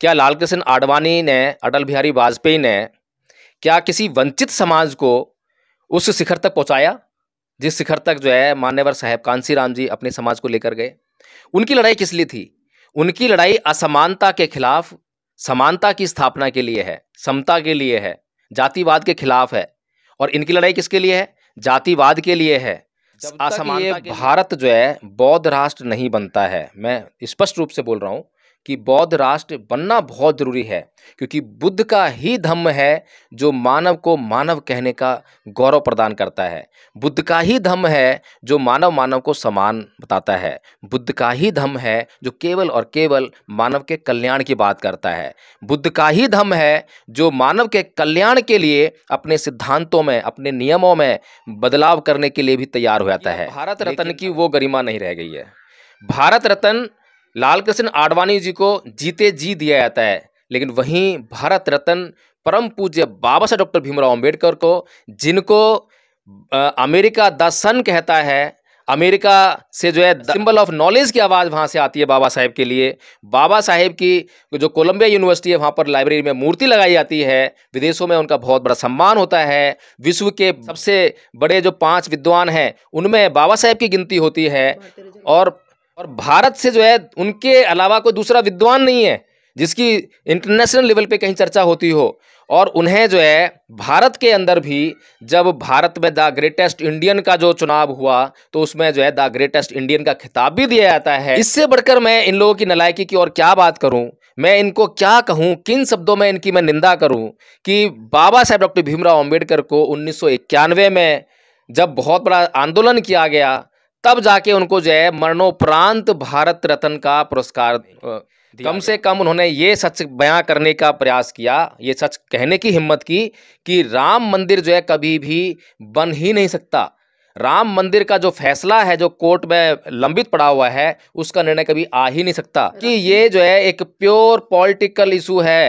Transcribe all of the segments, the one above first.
क्या लाल कृष्ण आडवाणी ने अटल बिहारी वाजपेयी ने क्या किसी वंचित समाज को उस शिखर तक पहुंचाया जिस शिखर तक जो है मान्यवर साहेब कांसी राम जी अपने समाज को लेकर गए उनकी लड़ाई किस लिए थी उनकी लड़ाई असमानता के खिलाफ समानता की स्थापना के लिए है समता के लिए है जातिवाद के खिलाफ है और इनकी लड़ाई किसके लिए है जातिवाद के लिए है असमान भारत जो है बौद्ध राष्ट्र नहीं बनता है मैं स्पष्ट रूप से बोल रहा हूँ कि बौद्ध राष्ट्र बनना बहुत ज़रूरी है क्योंकि बुद्ध का ही धम्म है जो मानव को मानव कहने का गौरव प्रदान करता है बुद्ध का ही धम्म है जो मानव मानव को समान बताता है बुद्ध का ही धम्म है जो केवल और केवल मानव के कल्याण की बात करता है बुद्ध का ही धम्म है जो मानव के कल्याण के लिए अपने सिद्धांतों में अपने नियमों में बदलाव करने के लिए भी तैयार हो जाता है भारत रत्न की वो गरिमा नहीं रह गई है भारत रत्न लाल कृष्ण आडवाणी जी को जीते जी दिया जाता है लेकिन वहीं भारत रत्न परम पूज्य बाबा साहब डॉक्टर भीमराव अंबेडकर को जिनको अमेरिका द सन कहता है अमेरिका से जो है सिंबल ऑफ नॉलेज की आवाज़ वहाँ से आती है बाबा साहेब के लिए बाबा साहेब की जो कोलंबिया यूनिवर्सिटी है वहाँ पर लाइब्रेरी में मूर्ति लगाई जाती है विदेशों में उनका बहुत बड़ा सम्मान होता है विश्व के सबसे बड़े जो पांच विद्वान हैं उनमें बाबा साहेब की गिनती होती है और और भारत से जो है उनके अलावा कोई दूसरा विद्वान नहीं है जिसकी इंटरनेशनल लेवल पे कहीं चर्चा होती हो और उन्हें जो है भारत के अंदर भी जब भारत में द ग्रेटेस्ट इंडियन का जो चुनाव हुआ तो उसमें जो है द ग्रेटेस्ट इंडियन का खिताब भी दिया जाता है इससे बढ़कर मैं इन लोगों की नलायकी की और क्या बात करूं मैं इनको क्या कहूं किन शब्दों में इनकी मैं निंदा करूं कि बाबा साहेब डॉक्टर भीमराव अम्बेडकर को उन्नीस में जब बहुत बड़ा आंदोलन किया गया तब जाके उनको जो है मरणोपरांत भारत रत्न का पुरस्कार कम से कम उन्होंने ये सच बयां करने का प्रयास किया ये सच कहने की हिम्मत की कि राम मंदिर जो है कभी भी बन ही नहीं सकता राम मंदिर का जो फैसला है जो कोर्ट में लंबित पड़ा हुआ है उसका निर्णय कभी आ ही नहीं सकता कि ये जो है एक प्योर पॉलिटिकल इशू है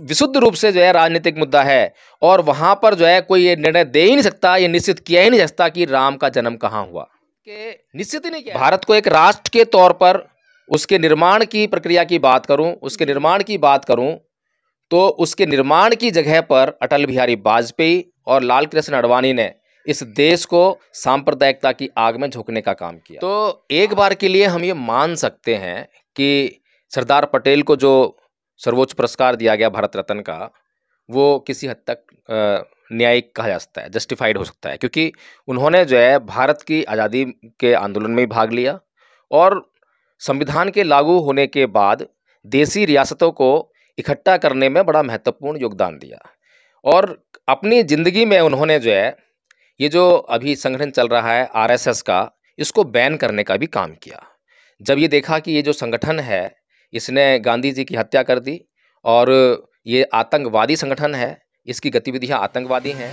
विशुद्ध रूप से जो है राजनीतिक मुद्दा है और वहाँ पर जो है कोई ये निर्णय दे ही नहीं सकता ये निश्चित किया ही नहीं सकता कि राम का जन्म कहाँ हुआ के निश्चित ही नहीं किया भारत को एक राष्ट्र के तौर पर उसके निर्माण की प्रक्रिया की बात करूं उसके हम्म। निर्माण की बात करूं तो उसके निर्माण की जगह पर अटल बिहारी वाजपेयी और लाल कृष्ण अडवाणी ने इस देश को सांप्रदायिकता की आग में झोंकने का काम किया तो एक बार के लिए हम ये मान सकते हैं कि सरदार पटेल को जो सर्वोच्च पुरस्कार दिया गया भारत रत्न का वो किसी हद तक आ, न्यायिक कहा जा सकता है जस्टिफाइड हो सकता है क्योंकि उन्होंने जो है भारत की आज़ादी के आंदोलन में भाग लिया और संविधान के लागू होने के बाद देसी रियासतों को इकट्ठा करने में बड़ा महत्वपूर्ण योगदान दिया और अपनी ज़िंदगी में उन्होंने जो है ये जो अभी संगठन चल रहा है आरएसएस का इसको बैन करने का भी काम किया जब ये देखा कि ये जो संगठन है इसने गांधी जी की हत्या कर दी और ये आतंकवादी संगठन है इसकी गतिविधियां आतंकवादी हैं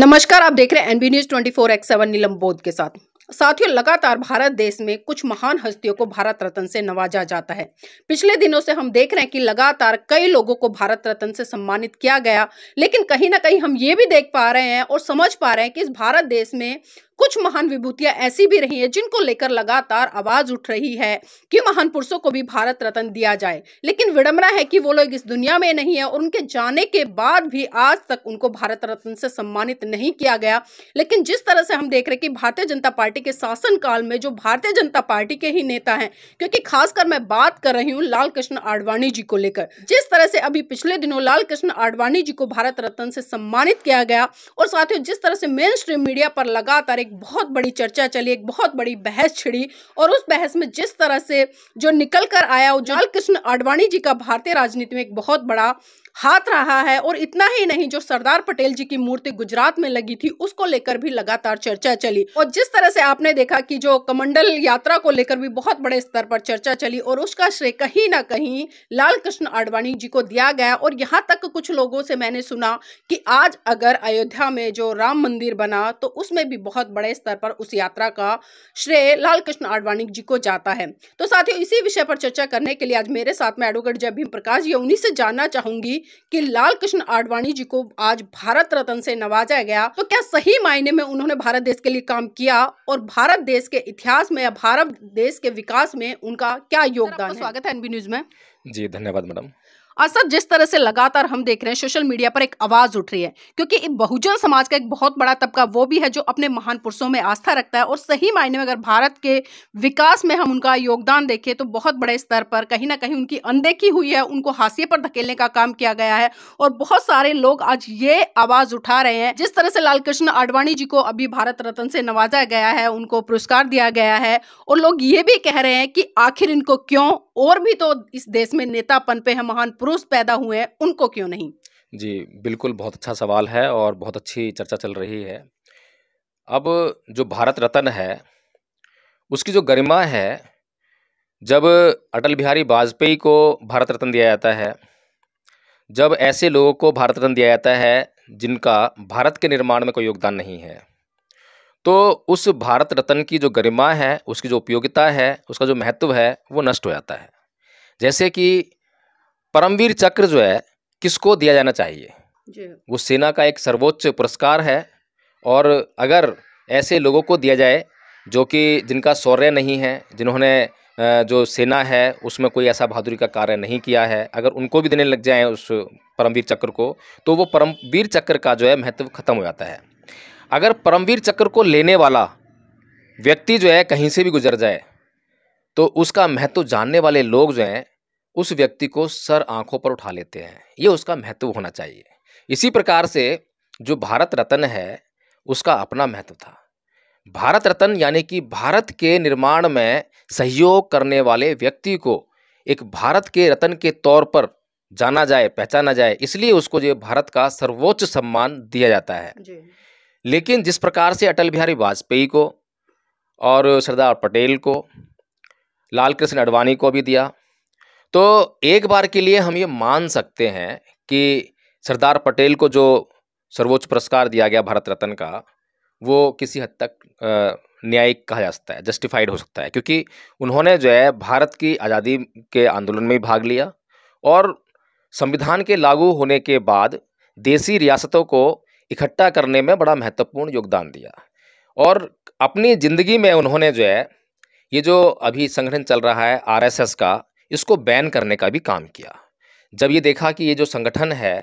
नमस्कार आप देख रहे हैं NB news 24 x seven Neelam Bodh के साथ साथियों लगातार भारत देश में कुछ महान हस्तियों को भारत रत्न से नवाजा जाता है पिछले दिनों से हम देख रहे हैं कि लगातार कई लोगों को भारत रत्न से सम्मानित किया गया लेकिन कहीं ना कहीं हम ये भी देख पा रहे हैं और समझ पा रहे हैं कि इस भारत देश में कुछ महान विभूतियां ऐसी भी रही हैं जिनको लेकर लगातार आवाज उठ रही है कि महान पुरुषों को भी भारत रत्न दिया जाए लेकिन विडम्बना है कि वो लोग इस दुनिया में नहीं है और उनके जाने के बाद भी आज तक उनको भारत रत्न से सम्मानित नहीं किया गया लेकिन जिस तरह से हम देख रहे कि भारतीय जनता पार्टी के शासन काल में जो भारतीय जनता पार्टी के ही नेता है क्योंकि खासकर मैं बात कर रही हूँ लाल कृष्ण आडवाणी जी को लेकर जिस तरह से अभी पिछले दिनों लाल कृष्ण आडवाणी जी को भारत रत्न से सम्मानित किया गया और साथ ही जिस तरह से मेन स्ट्रीम मीडिया पर लगातार एक बहुत बड़ी चर्चा चली एक बहुत बड़ी बहस छिड़ी और उस बहस में जिस तरह से जो निकल कर आया उज्जवल कृष्ण आडवाणी जी का भारतीय राजनीति में एक बहुत बड़ा हाथ रहा है और इतना ही नहीं जो सरदार पटेल जी की मूर्ति गुजरात में लगी थी उसको लेकर भी लगातार चर्चा चली और जिस तरह से आपने देखा कि जो कमंडल यात्रा को लेकर भी बहुत बड़े स्तर पर चर्चा चली और उसका श्रेय कहीं ना कहीं लाल कृष्ण आडवाणी जी को दिया गया और यहाँ तक कुछ लोगों से मैंने सुना कि आज अगर अयोध्या में जो राम मंदिर बना तो उसमें भी बहुत बड़े स्तर पर उस यात्रा का श्रेय लाल कृष्ण आडवाणी जी को जाता है तो साथ ही इसी विषय पर चर्चा करने के लिए आज मेरे साथ में एडवोकेट जय भीम प्रकाश ये उन्हीं से जानना चाहूंगी कि लाल कृष्ण आडवाणी जी को आज भारत रत्न से नवाजा गया तो क्या सही मायने में उन्होंने भारत देश के लिए काम किया और भारत देश के इतिहास में या भारत देश के विकास में उनका क्या योगदान स्वागत है एनबी न्यूज में जी धन्यवाद मैडम और सर जिस तरह से लगातार हम देख रहे हैं सोशल मीडिया पर एक आवाज उठ रही है क्योंकि बहुजन समाज का एक बहुत बड़ा तबका वो भी है जो अपने महान पुरुषों में आस्था रखता है और सही मायने में अगर भारत के विकास में हम उनका योगदान देखें तो बहुत बड़े स्तर पर कहीं ना कहीं उनकी अनदेखी हुई है उनको हाशिए पर धकेलने का काम किया गया है और बहुत सारे लोग आज ये आवाज उठा रहे हैं जिस तरह से लालकृष्ण आडवाणी जी को अभी भारत रत्न से नवाजा गया है उनको पुरस्कार दिया गया है और लोग ये भी कह रहे हैं कि आखिर इनको क्यों और भी तो इस देश में नेतापन पे है महान पुरुष पैदा हुए हैं उनको क्यों नहीं जी बिल्कुल बहुत अच्छा सवाल है और बहुत अच्छी चर्चा चल रही है अब जो भारत रत्न है उसकी जो गरिमा है जब अटल बिहारी वाजपेयी को भारत रत्न दिया जाता है जब ऐसे लोगों को भारत रत्न दिया जाता है जिनका भारत के निर्माण में कोई योगदान नहीं है तो उस भारत रत्न की जो गरिमा है उसकी जो उपयोगिता है उसका जो महत्व है वो नष्ट हो जाता है जैसे कि परमवीर चक्र जो है किसको दिया जाना चाहिए वो सेना का एक सर्वोच्च पुरस्कार है और अगर ऐसे लोगों को दिया जाए जो कि जिनका शौर्य नहीं है जिन्होंने जो सेना है उसमें कोई ऐसा बहादुरी का कार्य नहीं किया है अगर उनको भी देने लग जाए उस परमवीर चक्र को तो वो परमवीर चक्र का जो है महत्व खत्म हो जाता है अगर परमवीर चक्र को लेने वाला व्यक्ति जो है कहीं से भी गुजर जाए तो उसका महत्व जानने वाले लोग जो हैं उस व्यक्ति को सर आंखों पर उठा लेते हैं ये उसका महत्व होना चाहिए इसी प्रकार से जो भारत रत्न है उसका अपना महत्व था भारत रत्न यानी कि भारत के निर्माण में सहयोग करने वाले व्यक्ति को एक भारत के रत्न के तौर पर जाना जाए पहचाना जाए इसलिए उसको जो भारत का सर्वोच्च सम्मान दिया जाता है लेकिन जिस प्रकार से अटल बिहारी वाजपेयी को और सरदार पटेल को लाल कृष्ण अडवाणी को भी दिया तो एक बार के लिए हम ये मान सकते हैं कि सरदार पटेल को जो सर्वोच्च पुरस्कार दिया गया भारत रत्न का वो किसी हद तक न्यायिक कहा जा सकता है जस्टिफाइड हो सकता है क्योंकि उन्होंने जो है भारत की आज़ादी के आंदोलन में भाग लिया और संविधान के लागू होने के बाद देसी रियासतों को इकट्ठा करने में बड़ा महत्वपूर्ण योगदान दिया और अपनी ज़िंदगी में उन्होंने जो है ये जो अभी संगठन चल रहा है आरएसएस का इसको बैन करने का भी काम किया जब ये देखा कि ये जो संगठन है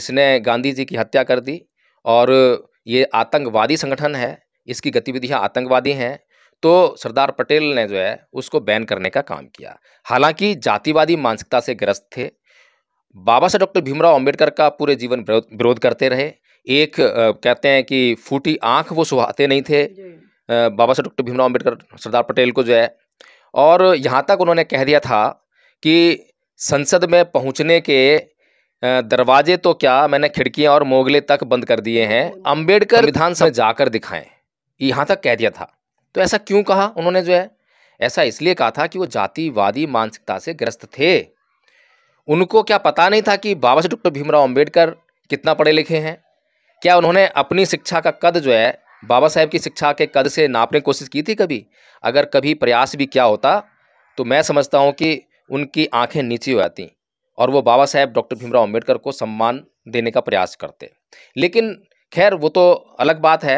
इसने गांधी जी की हत्या कर दी और ये आतंकवादी संगठन है इसकी गतिविधियाँ आतंकवादी हैं तो सरदार पटेल ने जो है उसको बैन करने का काम किया हालांकि जातिवादी मानसिकता से ग्रस्त थे बाबा साहब डॉक्टर भीमराव अंबेडकर का पूरे जीवन विरोध करते रहे एक कहते हैं कि फूटी आंख वो सुहाते नहीं थे बाबा साहब डॉक्टर भीमराव अम्बेडकर सरदार पटेल को जो है और यहाँ तक उन्होंने कह दिया था कि संसद में पहुंचने के दरवाजे तो क्या मैंने खिड़कियां और मोगले तक बंद कर दिए हैं अंबेडकर विधानसभा जाकर दिखाएं यहाँ तक कह दिया था तो ऐसा क्यों कहा उन्होंने जो है ऐसा इसलिए कहा था कि वो जातिवादी मानसिकता से ग्रस्त थे उनको क्या पता नहीं था कि बाबा साहब डॉक्टर भीमराव अम्बेडकर कितना पढ़े लिखे हैं क्या उन्होंने अपनी शिक्षा का कद जो है बाबा साहेब की शिक्षा के कद से नापने की कोशिश की थी कभी अगर कभी प्रयास भी क्या होता तो मैं समझता हूँ कि उनकी आंखें नीचे हो जाती और वो बाबा साहेब डॉक्टर भीमराव अम्बेडकर को सम्मान देने का प्रयास करते लेकिन खैर वो तो अलग बात है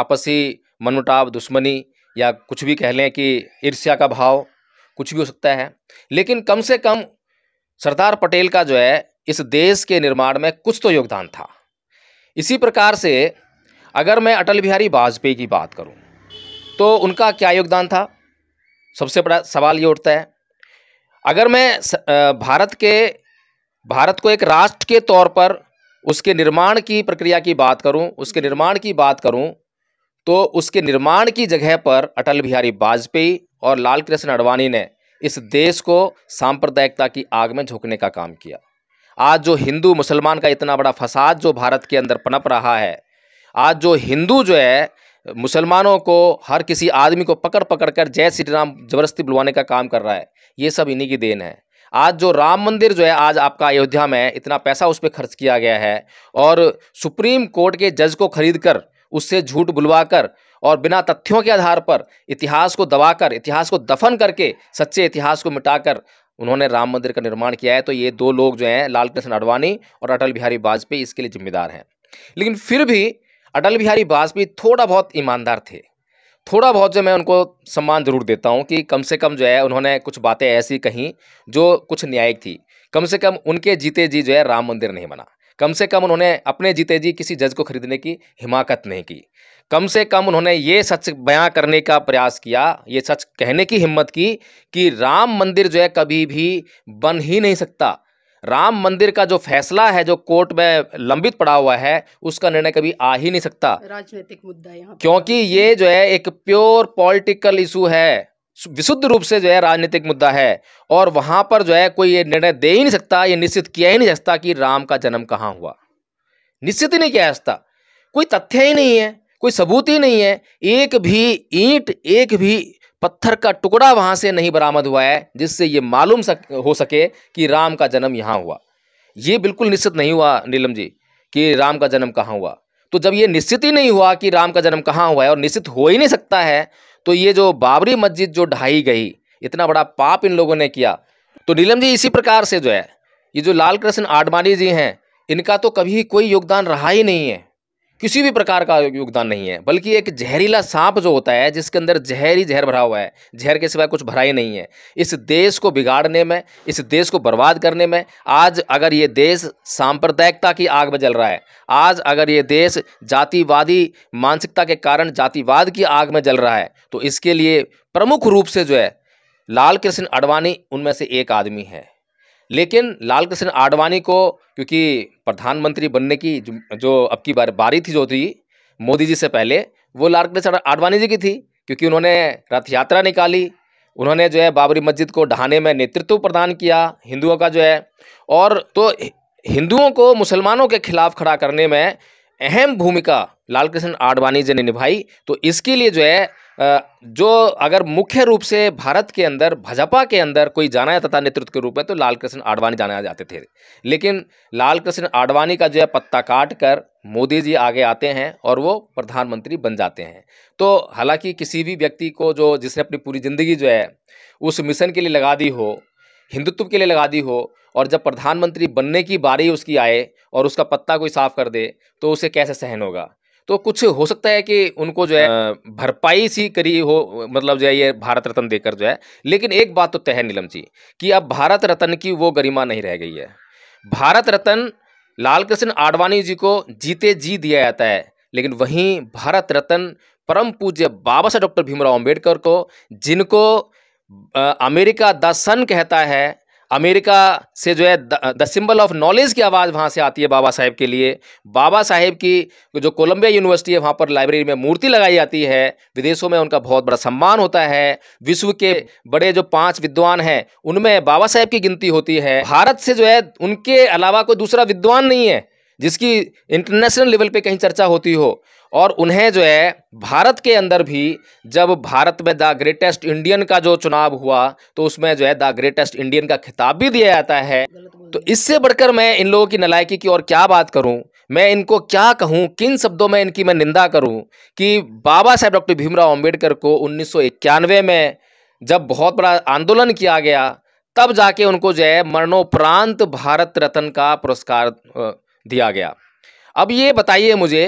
आपसी मनमुटाव दुश्मनी या कुछ भी कह लें कि ईर्ष्या का भाव कुछ भी हो सकता है लेकिन कम से कम सरदार पटेल का जो है इस देश के निर्माण में कुछ तो योगदान था इसी प्रकार से अगर मैं अटल बिहारी वाजपेयी की बात करूं तो उनका क्या योगदान था सबसे बड़ा सवाल ये उठता है अगर मैं भारत के भारत को एक राष्ट्र के तौर पर उसके निर्माण की प्रक्रिया की बात करूं उसके निर्माण की बात करूं तो उसके निर्माण की जगह पर अटल बिहारी वाजपेयी और लाल कृष्ण अडवाणी ने इस देश को सांप्रदायिकता की आग में झोंकने का काम किया आज जो हिंदू मुसलमान का इतना बड़ा फसाद जो भारत के अंदर पनप रहा है आज जो हिंदू जो है मुसलमानों को हर किसी आदमी को पकड़ पकड़ कर जय श्री राम जबरदस्ती बुलवाने का काम कर रहा है ये सब इन्हीं की देन है आज जो राम मंदिर जो है आज आपका अयोध्या में इतना पैसा उस पर खर्च किया गया है और सुप्रीम कोर्ट के जज को खरीद कर उससे झूठ बुलवाकर और बिना तथ्यों के आधार पर इतिहास को दबाकर इतिहास को दफन करके सच्चे इतिहास को मिटाकर उन्होंने राम मंदिर का निर्माण किया है तो ये दो लोग जो हैं लाल कृष्ण आडवाणी और अटल बिहारी वाजपेयी इसके लिए जिम्मेदार हैं लेकिन फिर भी अटल बिहारी वाजपेयी थोड़ा बहुत ईमानदार थे थोड़ा बहुत जो मैं उनको सम्मान ज़रूर देता हूँ कि कम से कम जो है उन्होंने कुछ बातें ऐसी कहीं जो कुछ न्यायिक थी कम से कम उनके जीते जी जो है राम मंदिर नहीं बना कम से कम उन्होंने अपने जीते जी किसी जज को खरीदने की हिमाकत नहीं की कम से कम उन्होंने ये सच बयां करने का प्रयास किया ये सच कहने की हिम्मत की कि राम मंदिर जो है कभी भी बन ही नहीं सकता राम मंदिर का जो फैसला है जो कोर्ट में लंबित पड़ा हुआ है उसका निर्णय कभी आ ही नहीं सकता राजनीतिक मुद्दा यहाँ क्योंकि ये जो है एक प्योर पॉलिटिकल इशू है विशुद्ध रूप से जो है राजनीतिक मुद्दा है और वहां पर जो है कोई ये निर्णय दे ही नहीं सकता ये निश्चित किया ही नहीं सकता कि राम का जन्म कहाँ हुआ निश्चित ही नहीं किया सकता कोई तथ्य ही नहीं है कोई सबूत ही नहीं है एक भी ईंट एक भी पत्थर का टुकड़ा वहाँ से नहीं बरामद हुआ है जिससे ये मालूम सक हो सके कि राम का जन्म यहाँ हुआ ये बिल्कुल निश्चित नहीं हुआ नीलम जी कि राम का जन्म कहाँ हुआ तो जब ये निश्चित ही नहीं हुआ कि राम का जन्म कहाँ हुआ है और निश्चित हो ही नहीं सकता है तो ये जो बाबरी मस्जिद जो ढाई गई इतना बड़ा पाप इन लोगों ने किया तो नीलम जी इसी प्रकार से जो है ये जो लाल कृष्ण आडवाणी जी हैं इनका तो कभी कोई योगदान रहा ही नहीं है किसी भी प्रकार का योगदान नहीं है बल्कि एक जहरीला सांप जो होता है जिसके अंदर जहर ही जहर भरा हुआ है जहर के सिवाय कुछ भरा ही नहीं है इस देश को बिगाड़ने में इस देश को बर्बाद करने में आज अगर ये देश सांप्रदायिकता की आग में जल रहा है आज अगर ये देश जातिवादी मानसिकता के कारण जातिवाद की आग में जल रहा है तो इसके लिए प्रमुख रूप से जो है लाल कृष्ण अडवाणी उनमें से एक आदमी है लेकिन लाल कृष्ण आडवाणी को क्योंकि प्रधानमंत्री बनने की जो, अब की बार बारी थी जो थी मोदी जी से पहले वो लाल कृष्ण आडवाणी जी की थी क्योंकि उन्होंने रथ यात्रा निकाली उन्होंने जो है बाबरी मस्जिद को ढहाने में नेतृत्व प्रदान किया हिंदुओं का जो है और तो हिंदुओं को मुसलमानों के खिलाफ खड़ा करने में अहम भूमिका लाल कृष्ण आडवाणी जी ने निभाई तो इसके लिए जो है जो अगर मुख्य रूप से भारत के अंदर भाजपा के अंदर कोई जाना जाता नेतृत्व के रूप में तो लालकृष्ण आडवाणी जाना जाते थे लेकिन लाल कृष्ण आडवाणी का जो है पत्ता काट कर मोदी जी आगे आते हैं और वो प्रधानमंत्री बन जाते हैं तो हालांकि किसी भी व्यक्ति को जो जिसने अपनी पूरी ज़िंदगी जो है उस मिशन के लिए लगा दी हो हिंदुत्व के लिए लगा दी हो और जब प्रधानमंत्री बनने की बारी उसकी आए और उसका पत्ता कोई साफ कर दे तो उसे कैसे सहन होगा तो कुछ हो सकता है कि उनको जो है हाँ। भरपाई सी करी हो मतलब जो है ये भारत रत्न देकर जो है लेकिन एक बात तो तय है नीलम जी कि अब भारत रत्न की वो गरिमा नहीं रह गई है भारत रत्न लाल कृष्ण आडवाणी जी को जीते जी दिया जाता है लेकिन वहीं भारत रत्न परम पूज्य बाबा साहब डॉक्टर भीमराव अम्बेडकर को जिनको अमेरिका द सन कहता है अमेरिका से जो है द सिंबल ऑफ नॉलेज की आवाज़ वहाँ से आती है बाबा साहेब के लिए बाबा साहेब की जो कोलंबिया यूनिवर्सिटी है वहाँ पर लाइब्रेरी में मूर्ति लगाई जाती है विदेशों में उनका बहुत बड़ा सम्मान होता है विश्व के बड़े जो पांच विद्वान हैं उनमें बाबा साहेब की गिनती होती है भारत से जो है उनके अलावा कोई दूसरा विद्वान नहीं है जिसकी इंटरनेशनल लेवल पे कहीं चर्चा होती हो और उन्हें जो है भारत के अंदर भी जब भारत में द ग्रेटेस्ट इंडियन का जो चुनाव हुआ तो उसमें जो है द ग्रेटेस्ट इंडियन का खिताब भी दिया जाता है तो इससे बढ़कर मैं इन लोगों की नलायकी की और क्या बात करूं मैं इनको क्या कहूं किन शब्दों में इनकी मैं निंदा करूं कि बाबा साहेब डॉक्टर भीमराव अम्बेडकर को उन्नीस में जब बहुत बड़ा आंदोलन किया गया तब जाके उनको जो है मरणोपरांत भारत रत्न का पुरस्कार दिया गया अब ये बताइए मुझे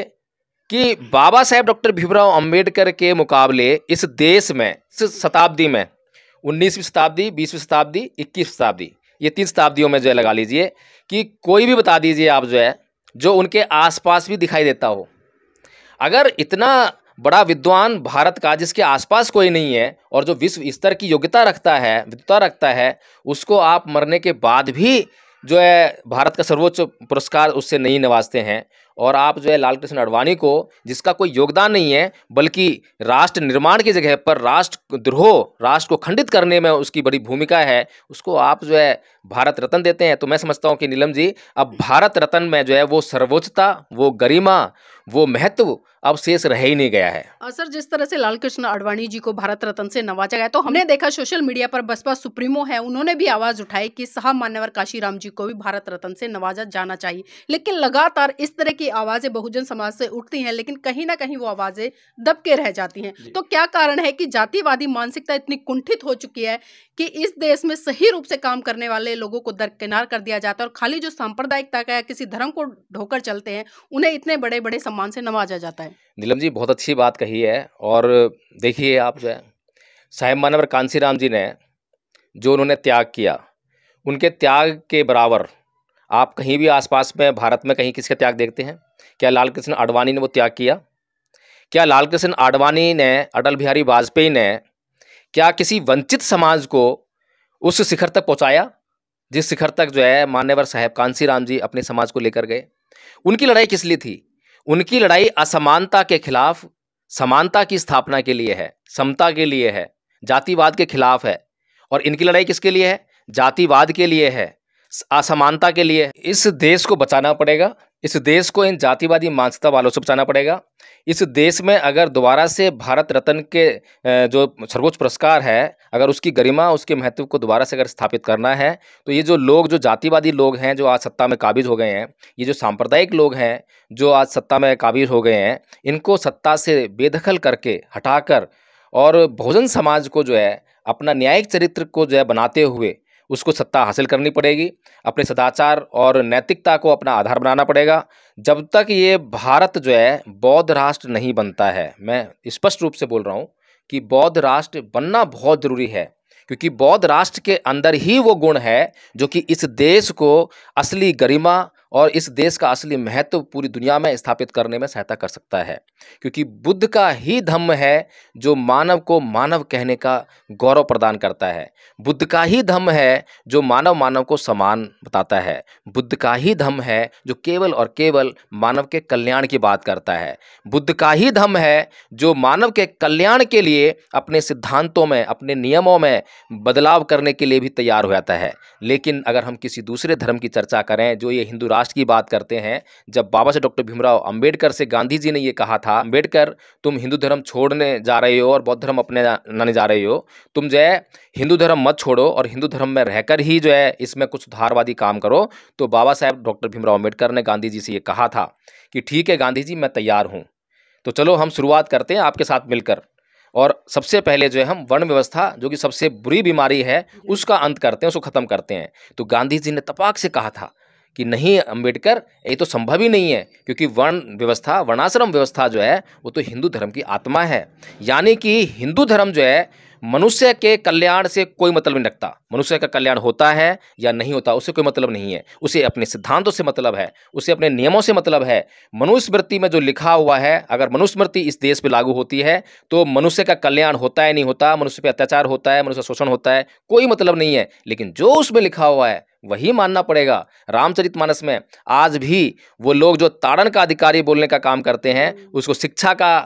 कि बाबा साहेब डॉक्टर भीमराव अंबेडकर के मुकाबले इस देश में इस शताब्दी में उन्नीसवीं शताब्दी बीसवीं शताब्दी इक्कीसवीं शताब्दी ये तीन शताब्दियों में जो है लगा लीजिए कि कोई भी बता दीजिए आप जो है जो उनके आसपास भी दिखाई देता हो अगर इतना बड़ा विद्वान भारत का जिसके आसपास कोई नहीं है और जो विश्व स्तर की योग्यता रखता है विद्वता रखता है उसको आप मरने के बाद भी जो है भारत का सर्वोच्च पुरस्कार उससे नहीं नवाजते हैं और आप जो है लालकृष्ण अडवाणी को जिसका कोई योगदान नहीं है बल्कि राष्ट्र निर्माण की जगह पर राष्ट्र द्रोह राष्ट्र को खंडित करने में उसकी बड़ी भूमिका है उसको आप जो है भारत रत्न देते हैं तो मैं समझता हूँ कि नीलम जी अब भारत रत्न में जो है वो सर्वोच्चता वो गरिमा वो महत्व अब शेष रह ही नहीं गया है सर जिस तरह से लालकृष्ण अडवाणी जी को भारत रत्न से नवाजा गया तो हमने देखा सोशल मीडिया पर बसपा सुप्रीमो है उन्होंने भी आवाज उठाई कि साहब मान्यवर काशीराम जी को भी भारत रत्न से नवाजा जाना चाहिए लेकिन लगातार इस तरह की की आवाज़ें बहुजन समाज से उठती हैं लेकिन कहीं ना कहीं वो आवाज़ें दबके रह जाती हैं तो क्या कारण है कि जातिवादी मानसिकता इतनी कुंठित हो चुकी है कि इस देश में सही रूप से काम करने वाले लोगों को दरकिनार कर दिया जाता है और खाली जो सांप्रदायिकता का किसी धर्म को ढोकर चलते हैं उन्हें इतने बड़े बड़े सम्मान से नवाजा जाता है नीलम जी बहुत अच्छी बात कही है और देखिए आप जो है साहेब मानवर कांसीराम जी ने जो उन्होंने त्याग किया उनके त्याग के बराबर आप कहीं भी आसपास में भारत में कहीं किसका त्याग देखते हैं क्या लाल कृष्ण आडवाणी ने वो त्याग किया क्या लाल कृष्ण आडवाणी ने अटल बिहारी वाजपेयी ने क्या किसी वंचित समाज को उस शिखर तक पहुंचाया जिस शिखर तक जो है मान्यवर साहेब कांसी राम जी अपने समाज को लेकर गए उनकी लड़ाई किस लिए थी उनकी लड़ाई असमानता के खिलाफ समानता की स्थापना के लिए है समता के लिए है जातिवाद के खिलाफ है और इनकी लड़ाई किसके लिए है जातिवाद के लिए है असमानता के लिए इस देश को बचाना पड़ेगा इस देश को इन जातिवादी मानसिकता वालों से बचाना पड़ेगा इस देश में अगर दोबारा से भारत रत्न के जो सर्वोच्च पुरस्कार है अगर उसकी गरिमा उसके महत्व को दोबारा से अगर स्थापित करना है तो ये जो लोग जो जातिवादी लोग हैं जो आज सत्ता में काबिज हो गए हैं ये जो सांप्रदायिक लोग हैं जो आज सत्ता में काबिज हो गए हैं इनको सत्ता से बेदखल करके हटाकर और बहुजन समाज को जो है अपना न्यायिक चरित्र को जो है बनाते हुए उसको सत्ता हासिल करनी पड़ेगी अपने सदाचार और नैतिकता को अपना आधार बनाना पड़ेगा जब तक ये भारत जो है बौद्ध राष्ट्र नहीं बनता है मैं स्पष्ट रूप से बोल रहा हूँ कि बौद्ध राष्ट्र बनना बहुत ज़रूरी है क्योंकि बौद्ध राष्ट्र के अंदर ही वो गुण है जो कि इस देश को असली गरिमा और इस देश का असली महत्व पूरी दुनिया में स्थापित करने में सहायता कर सकता है क्योंकि बुद्ध का ही धम्म है जो मानव को मानव कहने का गौरव प्रदान करता है बुद्ध का ही धम्म है जो मानव मानव को समान बताता है बुद्ध का ही धम्म है जो केवल और केवल मानव के कल्याण की बात करता है बुद्ध का ही धम्म है जो मानव के कल्याण के लिए अपने सिद्धांतों में अपने नियमों में बदलाव करने के लिए भी तैयार हो जाता है लेकिन अगर हम किसी दूसरे धर्म की चर्चा करें जो ये हिंदू लास्ट की बात करते हैं जब बाबा से डॉक्टर भीमराव अंबेडकर से गांधी जी ने ये कहा था अंबेडकर तुम हिंदू धर्म छोड़ने जा रहे हो और बौद्ध धर्म अपने अपनाने जा रहे हो तुम जो है हिंदू धर्म मत छोड़ो और हिंदू धर्म में रहकर ही जो है इसमें कुछ सुधारवादी काम करो तो बाबा साहेब डॉक्टर भीमराव अम्बेडकर ने गांधी जी से ये कहा था कि ठीक है गांधी जी मैं तैयार हूँ तो चलो हम शुरुआत करते हैं आपके साथ मिलकर और सबसे पहले जो है हम वर्ण व्यवस्था जो कि सबसे बुरी बीमारी है उसका अंत करते हैं उसको ख़त्म करते हैं तो गांधी जी ने तपाक से कहा था कि नहीं अंबेडकर ये तो संभव ही नहीं है क्योंकि वर्ण व्यवस्था वर्णाश्रम व्यवस्था जो है वो तो हिंदू धर्म की आत्मा है यानी कि हिंदू धर्म जो है मनुष्य के कल्याण से कोई मतलब नहीं रखता मनुष्य का कल्याण होता है या नहीं होता उसे कोई मतलब नहीं है उसे अपने सिद्धांतों से मतलब है उसे अपने नियमों से मतलब है मनुस्मृति में जो लिखा हुआ है अगर मनुस्मृति इस देश पे लागू होती है तो मनुष्य का कल्याण होता है नहीं होता मनुष्य पे अत्याचार होता है मनुष्य शोषण होता है कोई मतलब नहीं है लेकिन जो उसमें लिखा हुआ है वही मानना पड़ेगा रामचरितमानस में आज भी वो लोग जो ताड़न का अधिकारी बोलने का काम करते हैं उसको शिक्षा का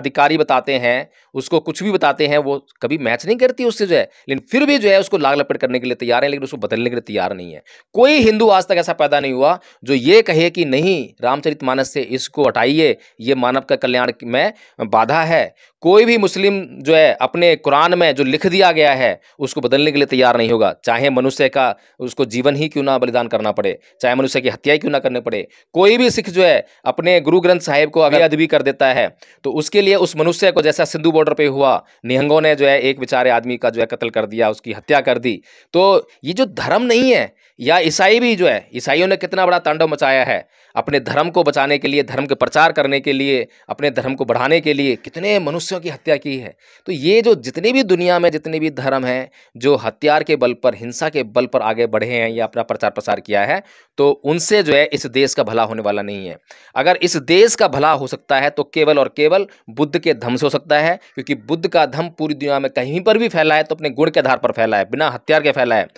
अधिकारी बताते हैं उसको कुछ भी बताते हैं वो कभी मैच नहीं करती उससे जो है लेकिन फिर भी जो है उसको लाग लपेट करने के लिए तैयार है लेकिन उसको बदलने के लिए तैयार नहीं है कोई हिंदू आज तक ऐसा पैदा नहीं हुआ जो ये कहे कि नहीं रामचरित से इसको हटाइए ये मानव का कल्याण में बाधा है कोई भी मुस्लिम जो है अपने कुरान में जो लिख दिया गया है उसको बदलने के लिए तैयार नहीं होगा चाहे मनुष्य का उसको जीवन ही क्यों ना बलिदान करना पड़े चाहे मनुष्य की हत्या क्यों ना करनी पड़े कोई भी सिख जो है अपने गुरु ग्रंथ साहिब को अदबी कर देता है तो उसके लिए उस मनुष्य को जैसा सिंधु बॉर्डर पर हुआ निहंगों ने जो है एक बेचारे आदमी का जो है कत्ल कर दिया उसकी हत्या कर दी तो ये जो धर्म नहीं है या ईसाई भी जो है ईसाइयों ने कितना बड़ा तांडव मचाया है अपने धर्म को बचाने के लिए धर्म के प्रचार करने के लिए अपने धर्म को बढ़ाने के लिए कितने मनुष्यों की हत्या की है तो ये जो जितनी भी दुनिया में जितने भी धर्म हैं जो हथियार के बल पर हिंसा के बल पर आगे बढ़े हैं या अपना प्रचार प्रसार किया है तो उनसे जो है इस देश का भला होने वाला नहीं है अगर इस देश का भला हो सकता है तो केवल और केवल बुद्ध के धम से हो सकता है क्योंकि बुद्ध का धम पूरी दुनिया में कहीं पर भी फैला है तो अपने गुण के आधार पर फैला है बिना हथियार के फैला है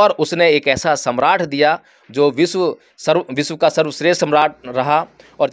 और उसने एक ऐसा सम्राट दिया जो विश्व सर्व विश्व का सर्वश्रेष्ठ सम्राट रहा और